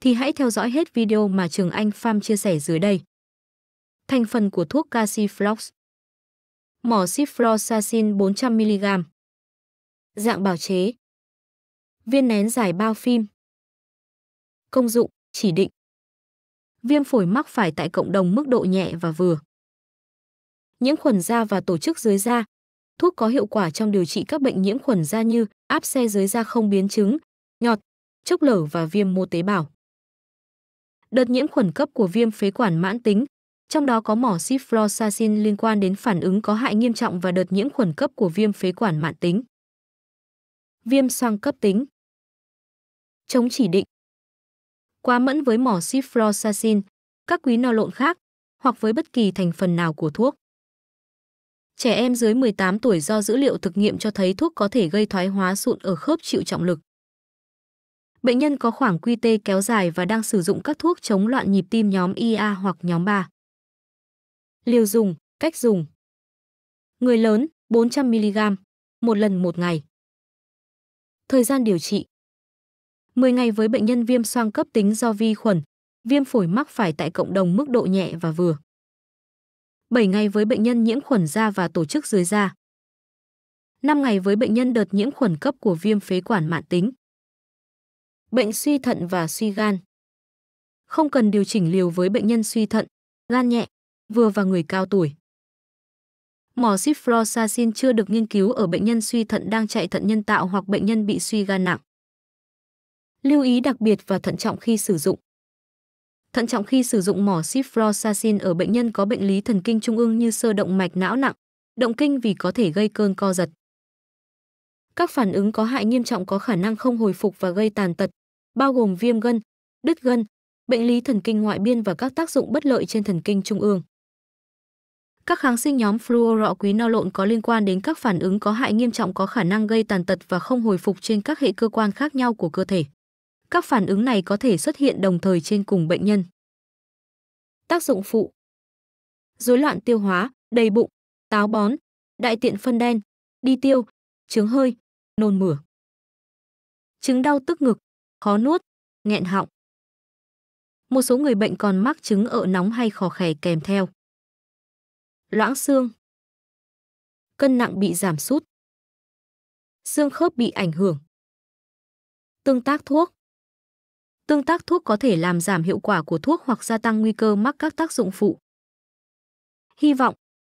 thì hãy theo dõi hết video mà Trường Anh Farm chia sẻ dưới đây. Thành phần của thuốc Casiflox Mỏ Cifroxacin 400mg Dạng bào chế Viên nén dài bao phim Công dụng, chỉ định Viêm phổi mắc phải tại cộng đồng mức độ nhẹ và vừa Nhiễm khuẩn da và tổ chức dưới da Thuốc có hiệu quả trong điều trị các bệnh nhiễm khuẩn da như áp xe dưới da không biến chứng, nhọt, chốc lở và viêm mô tế bào đợt nhiễm khuẩn cấp của viêm phế quản mãn tính, trong đó có mỏ ciprofloxacin liên quan đến phản ứng có hại nghiêm trọng và đợt nhiễm khuẩn cấp của viêm phế quản mãn tính. Viêm xoang cấp tính. Chống chỉ định. Quá mẫn với mỏ ciprofloxacin, các quý no lộn khác hoặc với bất kỳ thành phần nào của thuốc. Trẻ em dưới 18 tuổi do dữ liệu thực nghiệm cho thấy thuốc có thể gây thoái hóa sụn ở khớp chịu trọng lực. Bệnh nhân có khoảng QT kéo dài và đang sử dụng các thuốc chống loạn nhịp tim nhóm IA hoặc nhóm 3. Liều dùng, cách dùng. Người lớn, 400 mg, một lần một ngày. Thời gian điều trị. 10 ngày với bệnh nhân viêm xoang cấp tính do vi khuẩn, viêm phổi mắc phải tại cộng đồng mức độ nhẹ và vừa. 7 ngày với bệnh nhân nhiễm khuẩn da và tổ chức dưới da. 5 ngày với bệnh nhân đợt nhiễm khuẩn cấp của viêm phế quản mạn tính bệnh suy thận và suy gan. Không cần điều chỉnh liều với bệnh nhân suy thận, gan nhẹ, vừa và người cao tuổi. Mỏ sifrosaxin chưa được nghiên cứu ở bệnh nhân suy thận đang chạy thận nhân tạo hoặc bệnh nhân bị suy gan nặng. Lưu ý đặc biệt và thận trọng khi sử dụng. Thận trọng khi sử dụng mỏ sifrosaxin ở bệnh nhân có bệnh lý thần kinh trung ương như sơ động mạch não nặng, động kinh vì có thể gây cơn co giật. Các phản ứng có hại nghiêm trọng có khả năng không hồi phục và gây tàn tật, bao gồm viêm gân, đứt gân, bệnh lý thần kinh ngoại biên và các tác dụng bất lợi trên thần kinh trung ương. Các kháng sinh nhóm fluoro quý no lộn có liên quan đến các phản ứng có hại nghiêm trọng có khả năng gây tàn tật và không hồi phục trên các hệ cơ quan khác nhau của cơ thể. Các phản ứng này có thể xuất hiện đồng thời trên cùng bệnh nhân. Tác dụng phụ rối loạn tiêu hóa, đầy bụng, táo bón, đại tiện phân đen, đi tiêu, trướng hơi, nôn mửa. Chứng đau tức ngực, khó nuốt, nghẹn họng. Một số người bệnh còn mắc chứng ợ nóng hay khó khè kèm theo. Loãng xương. Cân nặng bị giảm sút. Xương khớp bị ảnh hưởng. Tương tác thuốc. Tương tác thuốc có thể làm giảm hiệu quả của thuốc hoặc gia tăng nguy cơ mắc các tác dụng phụ. Hy vọng